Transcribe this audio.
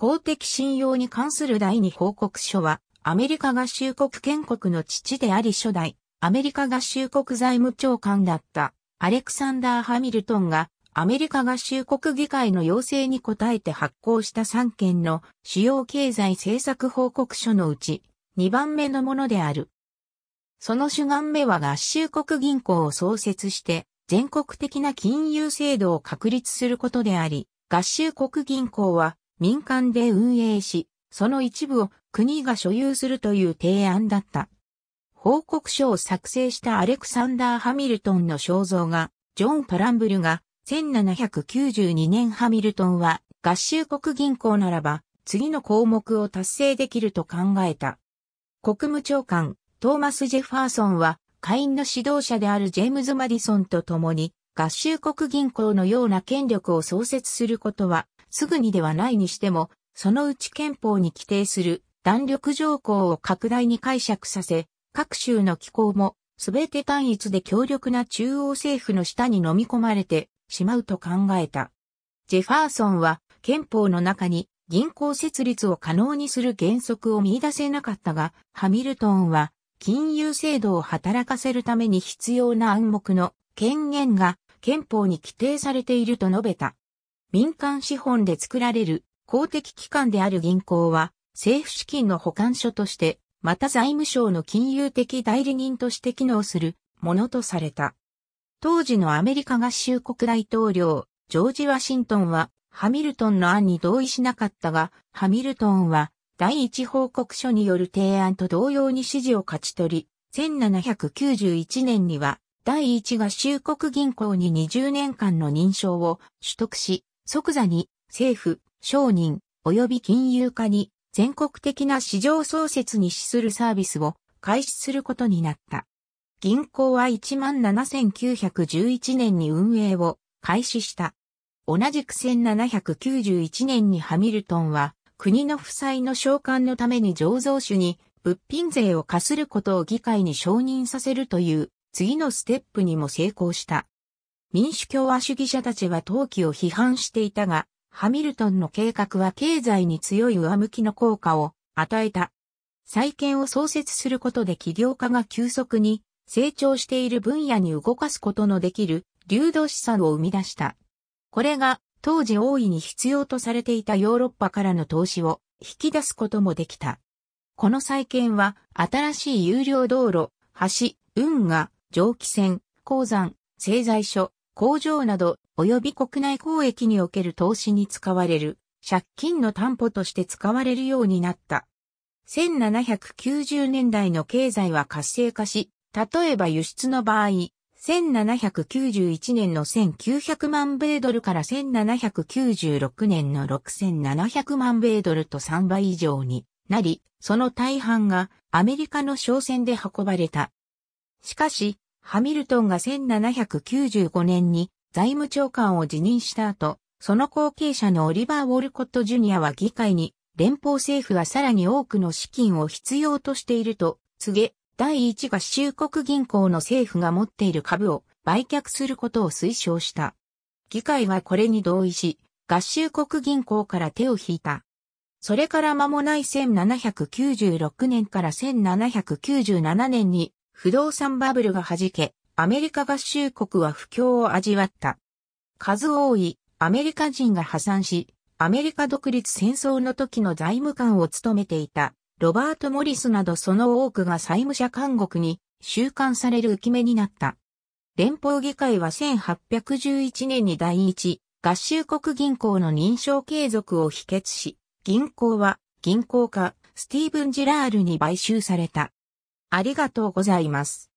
公的信用に関する第二報告書は、アメリカ合衆国建国の父であり初代、アメリカ合衆国財務長官だったアレクサンダー・ハミルトンがアメリカ合衆国議会の要請に応えて発行した3件の主要経済政策報告書のうち2番目のものである。その主眼目は合衆国銀行を創設して全国的な金融制度を確立することであり、合衆国銀行は民間で運営し、その一部を国が所有するという提案だった。報告書を作成したアレクサンダー・ハミルトンの肖像が、ジョン・パランブルが、1792年ハミルトンは合衆国銀行ならば次の項目を達成できると考えた。国務長官トーマス・ジェファーソンは会員の指導者であるジェームズ・マディソンと共に合衆国銀行のような権力を創設することは、すぐにではないにしても、そのうち憲法に規定する弾力条項を拡大に解釈させ、各州の機構も、すべて単一で強力な中央政府の下に飲み込まれてしまうと考えた。ジェファーソンは憲法の中に銀行設立を可能にする原則を見出せなかったが、ハミルトンは金融制度を働かせるために必要な暗黙の権限が憲法に規定されていると述べた。民間資本で作られる公的機関である銀行は政府資金の保管所として、また財務省の金融的代理人として機能するものとされた。当時のアメリカ合衆国大統領、ジョージ・ワシントンは、ハミルトンの案に同意しなかったが、ハミルトンは、第一報告書による提案と同様に支持を勝ち取り、1791年には、第一合衆国銀行に20年間の認証を取得し、即座に政府、商人、及び金融化に全国的な市場創設に資するサービスを開始することになった。銀行は17,911年に運営を開始した。同じく1791年にハミルトンは国の負債の償還のために醸造酒に物品税を課することを議会に承認させるという次のステップにも成功した。民主共和主義者たちは陶器を批判していたが、ハミルトンの計画は経済に強い上向きの効果を与えた。再建を創設することで企業家が急速に成長している分野に動かすことのできる流動資産を生み出した。これが当時大いに必要とされていたヨーロッパからの投資を引き出すこともできた。この再建は新しい有料道路、橋、運河、蒸気船、鉱山、製材所、工場など、及び国内交易における投資に使われる、借金の担保として使われるようになった。1790年代の経済は活性化し、例えば輸出の場合、1791年の1900万米ドルから1796年の6700万米ドルと3倍以上になり、その大半がアメリカの商船で運ばれた。しかし、ハミルトンが1795年に財務長官を辞任した後、その後継者のオリバー・ウォルコット・ジュニアは議会に、連邦政府はさらに多くの資金を必要としていると告げ、第一が州国銀行の政府が持っている株を売却することを推奨した。議会はこれに同意し、合衆国銀行から手を引いた。それから間もない1796年から1797年に不動産バブルが弾け、アメリカ合衆国は不況を味わった。数多いアメリカ人が破産し、アメリカ独立戦争の時の財務官を務めていたロバート・モリスなどその多くが債務者監獄に収監される浮き目になった。連邦議会は1811年に第一合衆国銀行の認証継続を否決し、銀行は銀行家スティーブン・ジラールに買収された。ありがとうございます。